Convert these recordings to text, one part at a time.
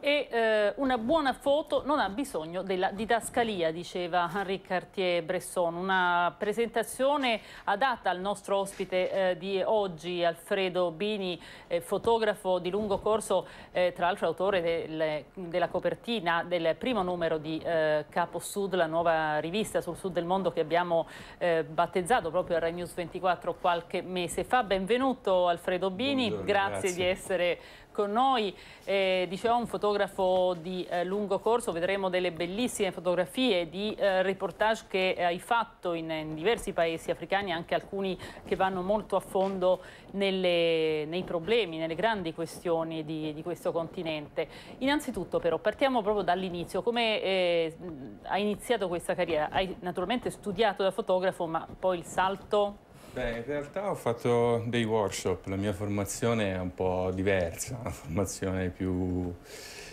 e eh, una buona foto non ha bisogno della didascalia, diceva Henri Cartier-Bresson. Una presentazione adatta al nostro ospite eh, di oggi, Alfredo Bini, eh, fotografo di lungo corso, eh, tra l'altro autore del, della copertina del primo numero di eh, Capo Sud, la nuova rivista sul sud del mondo che abbiamo eh, battezzato proprio a Rai News 24 qualche mese fa. Benvenuto Alfredo Bini, grazie, grazie di essere con noi, eh, diceva un fotografo di eh, lungo corso, vedremo delle bellissime fotografie di eh, reportage che hai fatto in, in, diversi paesi africani, anche alcuni che vanno molto a fondo nelle, nei problemi, nelle grandi questioni di, di, questo continente. Innanzitutto però partiamo proprio dall'inizio, come eh, hai iniziato questa carriera? Hai naturalmente studiato da fotografo ma poi il salto? Beh, in realtà ho fatto dei workshop, la mia formazione è un po' diversa, una formazione più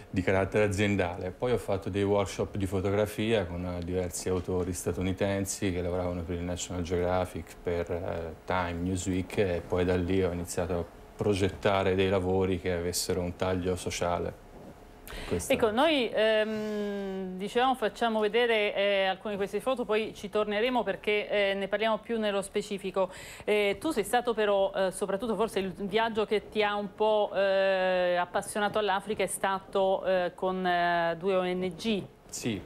di carattere aziendale. Poi ho fatto dei workshop di fotografia con diversi autori statunitensi che lavoravano per il National Geographic, per eh, Time, Newsweek e poi da lì ho iniziato a progettare dei lavori che avessero un taglio sociale. Questa. Ecco, noi ehm, diciamo, facciamo vedere eh, alcune di queste foto, poi ci torneremo perché eh, ne parliamo più nello specifico. Eh, tu sei stato però, eh, soprattutto forse il viaggio che ti ha un po' eh, appassionato all'Africa è stato eh, con due ONG. Sì.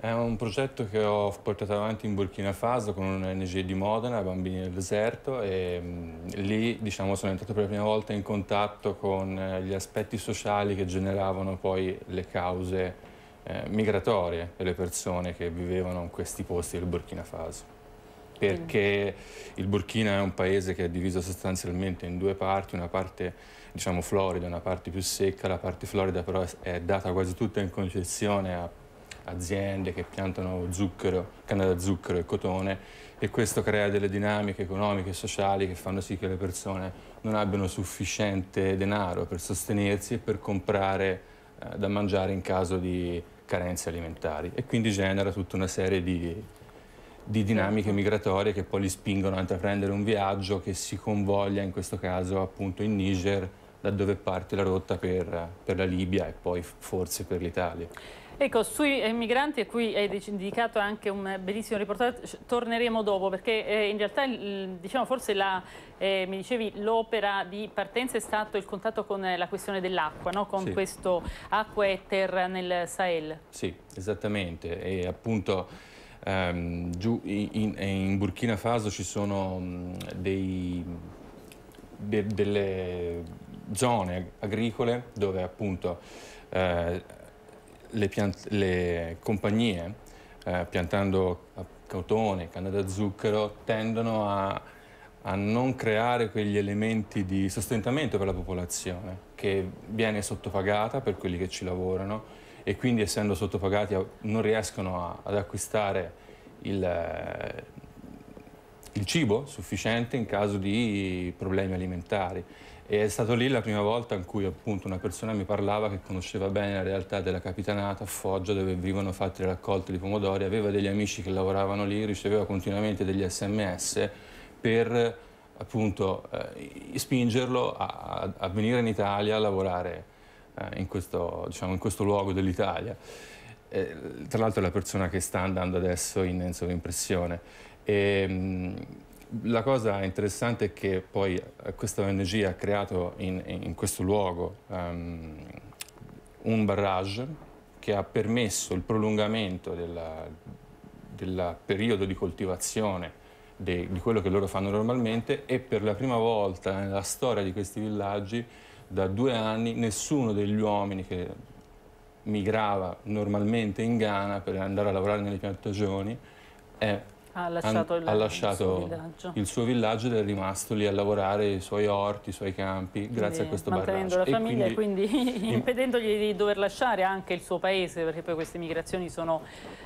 È un progetto che ho portato avanti in Burkina Faso con un ONG di Modena, Bambini del Deserto, e lì diciamo, sono entrato per la prima volta in contatto con eh, gli aspetti sociali che generavano poi le cause eh, migratorie delle persone che vivevano in questi posti del Burkina Faso. Perché il Burkina è un paese che è diviso sostanzialmente in due parti, una parte diciamo florida, una parte più secca, la parte florida però è data quasi tutta in concessione a aziende che piantano zucchero, canna da zucchero e cotone e questo crea delle dinamiche economiche e sociali che fanno sì che le persone non abbiano sufficiente denaro per sostenersi e per comprare eh, da mangiare in caso di carenze alimentari e quindi genera tutta una serie di, di dinamiche migratorie che poi li spingono a intraprendere un viaggio che si convoglia in questo caso appunto in Niger da dove parte la rotta per, per la Libia e poi forse per l'Italia. Ecco, sui migranti, a cui hai dedicato anche un bellissimo reportage, torneremo dopo perché eh, in realtà diciamo, forse la, eh, mi dicevi l'opera di partenza è stato il contatto con eh, la questione dell'acqua, no? con sì. questo acqua e terra nel Sahel. Sì, esattamente e appunto... Um, giù in, in, Burkina Faso ci sono mm, dei, de, delle zone agricole dove appunto eh, le, le compagnie, eh, piantando cotone, canna da zucchero, tendono a, a non creare quegli elementi di sostentamento per la popolazione, che viene sottopagata per quelli che ci lavorano e quindi essendo sottopagati non riescono a, ad acquistare il, il cibo sufficiente in caso di problemi alimentari e è stato lì la prima volta in cui appunto una persona mi parlava che conosceva bene la realtà della capitanata a Foggia dove venivano le raccolte di pomodori, aveva degli amici che lavoravano lì, riceveva continuamente degli sms per appunto eh, spingerlo a, a, venire in Italia a lavorare eh, in, questo, diciamo, in questo luogo dell'Italia. Eh, tra l'altro è la persona che sta andando adesso in, in sovrimpressione. E, ehm, la cosa interessante è che poi eh, questa ONG ha creato in, in questo luogo um, un barrage che ha permesso il prolungamento del periodo di coltivazione de, di quello che loro fanno normalmente e per la prima volta nella storia di questi villaggi da due anni nessuno degli uomini che migrava normalmente in Ghana per andare a lavorare nelle piantagioni è ha lasciato, il, ha lasciato il, suo il, suo villaggio ed è rimasto lì a lavorare i suoi orti, i suoi campi, quindi, grazie a questo mantenendo barrage. Mantenendo la famiglia e quindi, quindi impedendogli di dover lasciare anche il suo paese, perché poi queste migrazioni sono,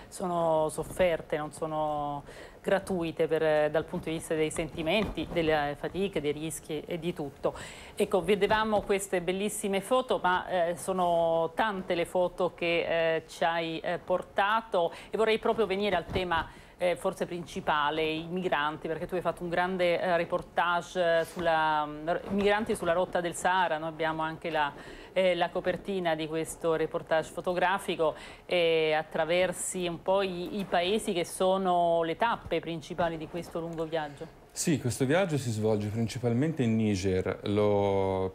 sono sofferte, non sono gratuite per, dal punto di vista dei sentimenti, delle fatiche, dei rischi e di tutto. Ecco, vedevamo queste bellissime foto, ma eh, sono tante le foto che eh, ci hai eh, portato e vorrei proprio venire al tema eh, forse principale, i migranti, perché tu hai fatto un grande eh, reportage eh, sui mm, migranti sulla rotta del Sahara, noi abbiamo anche la, eh, la copertina di questo reportage fotografico e attraversi un po' i, i paesi che sono le tappe principali di questo lungo viaggio. Sì, questo viaggio si svolge principalmente in Niger, l'ho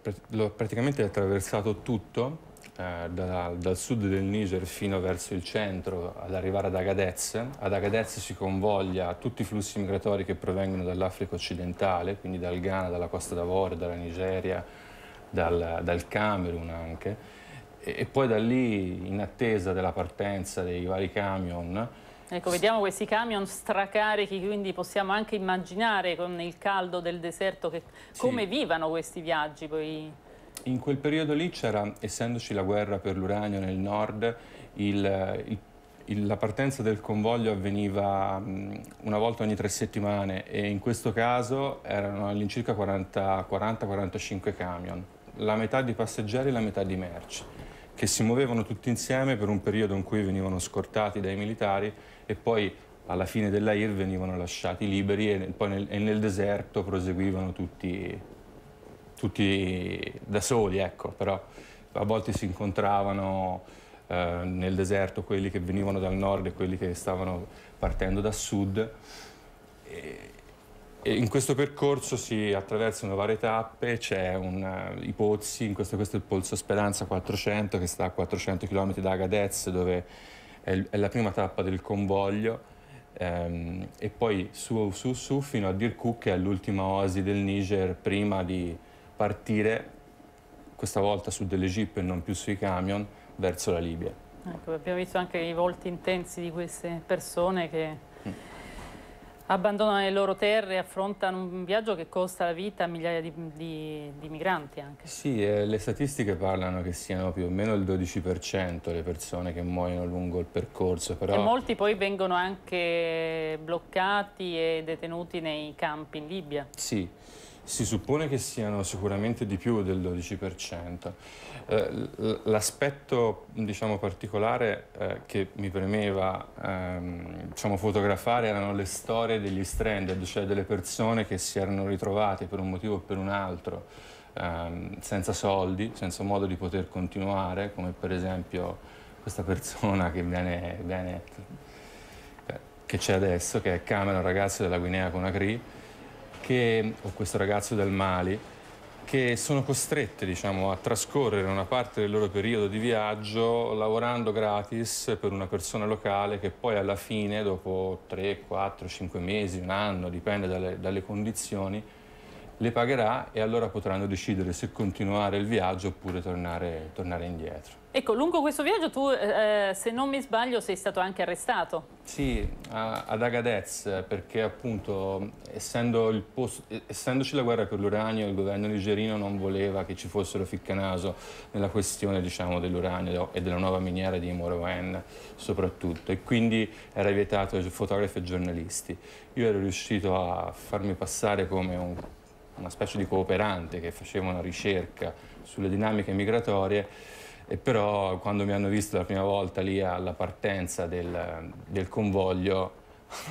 praticamente attraversato tutto eh, da, dal sud del Niger fino verso il centro ad arrivare ad Agadez. Ad Agadez si convoglia tutti i flussi migratori che provengono dall'Africa occidentale, quindi dal Ghana, dalla Costa d'Avorio, dalla Nigeria, dal, dal Camerun anche. E, e poi da lì, in attesa della partenza dei vari camion, Ecco, vediamo questi camion stracarichi, quindi possiamo anche immaginare con il caldo del deserto che, come sì. vivano questi viaggi poi. In quel periodo lì c'era, essendoci la guerra per l'uranio nel nord, il, il la partenza del convoglio avveniva una volta ogni tre settimane e in questo caso erano all'incirca 40-45 camion, la metà di passeggeri e la metà di merci, che si muovevano tutti insieme per un periodo in cui venivano scortati dai militari e poi alla fine dell'AIR venivano lasciati liberi e nel, nel, e nel deserto proseguivano tutti, tutti da soli, ecco, però a volte si incontravano eh, nel deserto quelli che venivano dal nord e quelli che stavano partendo da sud. E, e in questo percorso si attraversano varie tappe, c'è i pozzi, in questo, questo è il Pozzo Speranza 400 che sta a 400 km da Agadez dove è, il, è la prima tappa del convoglio ehm, e poi su su su fino a Dirkuk che è l'ultima oasi del Niger prima di partire questa volta su delle jeep e non più sui camion verso la Libia. Ecco, abbiamo visto anche i volti intensi di queste persone che mm. abbandonano le loro terre e affrontano un viaggio che costa la vita a migliaia di, di, di migranti anche. Sì, eh, le statistiche parlano che siano più o meno il 12% le persone che muoiono lungo il percorso. Però... E molti poi vengono anche bloccati e detenuti nei campi in Libia. Sì si suppone che siano sicuramente di più del 12%. Eh, l'aspetto diciamo, particolare eh, che mi premeva ehm, diciamo, fotografare erano le storie degli stranded, cioè delle persone che si erano ritrovate per un motivo o per un altro ehm, senza soldi, senza modo di poter continuare, come per esempio questa persona che viene, viene che c'è adesso, che è Cameron, ragazzo della Guinea Conakry, che, o questo ragazzo del Mali, che sono costrette diciamo, a trascorrere una parte del loro periodo di viaggio lavorando gratis per una persona locale che poi alla fine, dopo 3, 4, 5 mesi, un anno, dipende dalle, dalle condizioni, le pagherà e allora potranno decidere se continuare il viaggio oppure tornare, tornare indietro. Ecco, lungo questo viaggio tu, eh, eh se non mi sbaglio, sei stato anche arrestato. Sì, a, ad Agadez, perché appunto, essendo posto, essendoci la guerra per l'uranio, il governo nigerino non voleva che ci fossero ficcanaso nella questione diciamo, dell'uranio e della nuova miniera di Moroen soprattutto, e quindi era vietato ai fotografi e giornalisti. Io ero riuscito a farmi passare come un una specie di cooperante che faceva una ricerca sulle dinamiche migratorie e però quando mi hanno visto la prima volta lì alla partenza del, del convoglio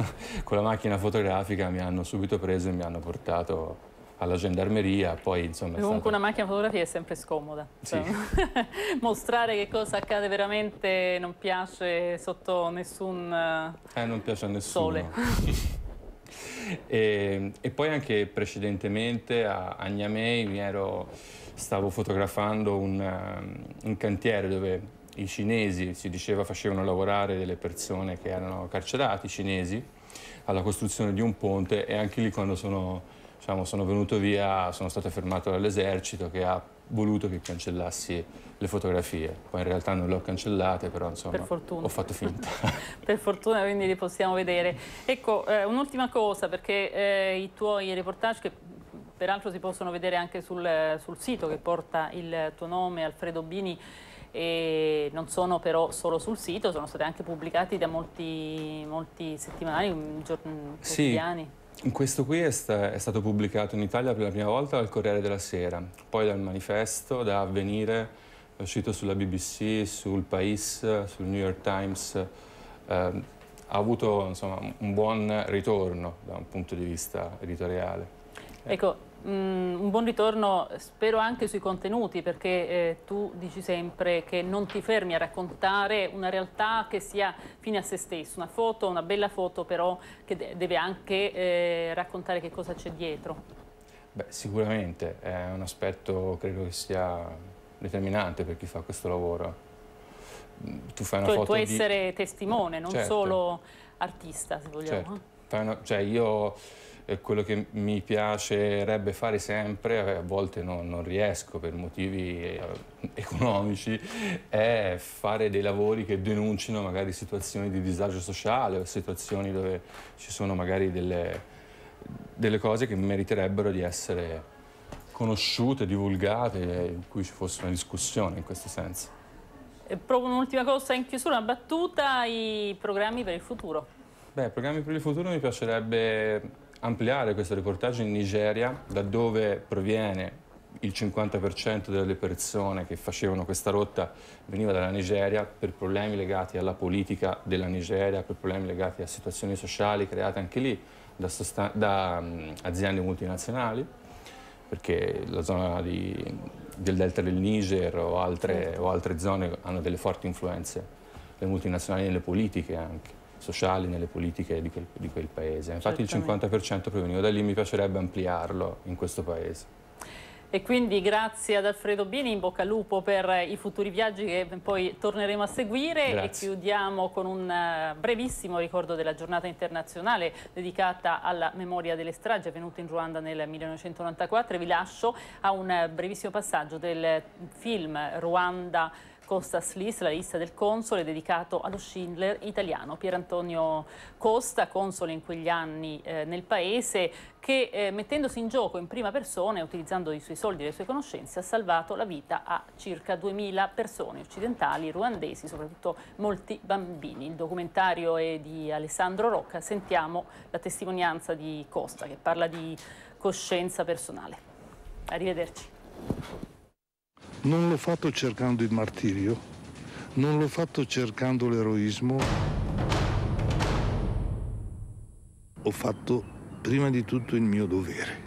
con la macchina fotografica mi hanno subito preso e mi hanno portato alla gendarmeria, poi insomma... Comunque stato... una macchina fotografica è sempre scomoda. Sì. Cioè, mostrare che cosa accade veramente non piace sotto nessun... Eh, non piace a nessuno. Sole. E, e, poi anche precedentemente a Agnamei ero, stavo fotografando un, um, un cantiere dove i cinesi, si diceva, facevano lavorare delle persone che erano carcerati cinesi alla costruzione di un ponte e anche lì quando sono diciamo, sono venuto via, sono stato fermato dall'esercito che ha voluto che cancellassi le fotografie. Poi in realtà non le ho cancellate, però insomma per ho fatto finta. per fortuna, quindi li possiamo vedere. Ecco, eh, un'ultima cosa, perché eh, i tuoi reportage che peraltro si possono vedere anche sul, sul sito che porta il tuo nome, Alfredo Bini, e non sono però solo sul sito, sono stati anche pubblicati da molti, molti settimani, quotidiani. Sì. Questo qui è, sta è, stato pubblicato in Italia per la prima volta dal Corriere della Sera, poi dal Manifesto, da Avvenire, è uscito sulla BBC, sul Pais, sul New York Times, eh, ha avuto insomma, un buon ritorno da un punto di vista editoriale. Ecco, Mm, un buon ritorno spero anche sui contenuti perché eh, tu dici sempre che non ti fermi a raccontare una realtà che sia fine a se stesso, una foto, una bella foto però che de deve anche eh, raccontare che cosa c'è dietro. Beh, sicuramente è un aspetto credo che sia determinante per chi fa questo lavoro. Mm, tu fai una cioè, foto tu essere di... testimone, non certo. solo artista se vogliamo. Certo. Eh. Una... Cioè, io è quello che mi piacerebbe fare sempre, eh, a volte non, non riesco per motivi eh, economici, è fare dei lavori che denunciano magari situazioni di disagio sociale o situazioni dove ci sono magari delle, delle cose che meriterebbero di essere conosciute, divulgate, in cui ci fosse una discussione in questo senso. E proprio un'ultima cosa in chiusura, una battuta, i programmi per il futuro. Beh, i programmi per il futuro mi piacerebbe ampliare questo reportaggio in Nigeria, da dove proviene il 50% delle persone che facevano questa rotta veniva dalla Nigeria per problemi legati alla politica della Nigeria, per problemi legati a situazioni sociali create anche lì da, da um, aziende multinazionali, perché la zona di, del delta del Niger o altre, certo. o altre zone hanno delle forti influenze, le multinazionali nelle politiche anche sociali, nelle politiche di quel, di quel paese. Infatti il 50% proveniva da lì, mi piacerebbe ampliarlo in questo paese. E quindi grazie ad Alfredo Bini, in bocca al lupo per i futuri viaggi che poi torneremo a seguire grazie. e chiudiamo con un eh, brevissimo ricordo della giornata internazionale dedicata alla memoria delle stragi avvenute in Ruanda nel 1994 vi lascio a un eh, brevissimo passaggio del film Ruanda Costa Slis, la lista del console, dedicato allo Schindler italiano. Pierantonio Costa, console in quegli anni eh, nel paese, che eh, mettendosi in gioco in prima persona e utilizzando i suoi soldi e le sue conoscenze ha salvato la vita a circa 2000 persone occidentali, ruandesi, soprattutto molti bambini. Il documentario è di Alessandro Rocca, sentiamo la testimonianza di Costa che parla di coscienza personale. Arrivederci. Non l'ho fatto cercando il martirio, non l'ho fatto cercando l'eroismo. Ho fatto prima di tutto il mio dovere.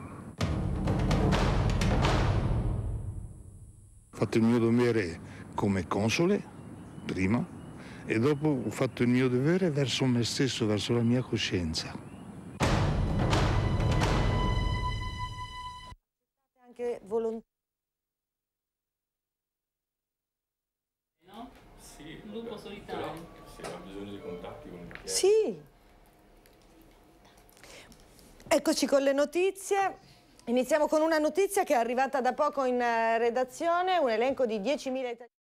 Ho fatto il mio dovere come console, prima, e dopo ho fatto il mio dovere verso me stesso, verso la mia coscienza. Anche volontà. Sì. Eccoci con le notizie. Iniziamo con una notizia che è arrivata da poco in eh, redazione, un elenco di 10.000 italiani.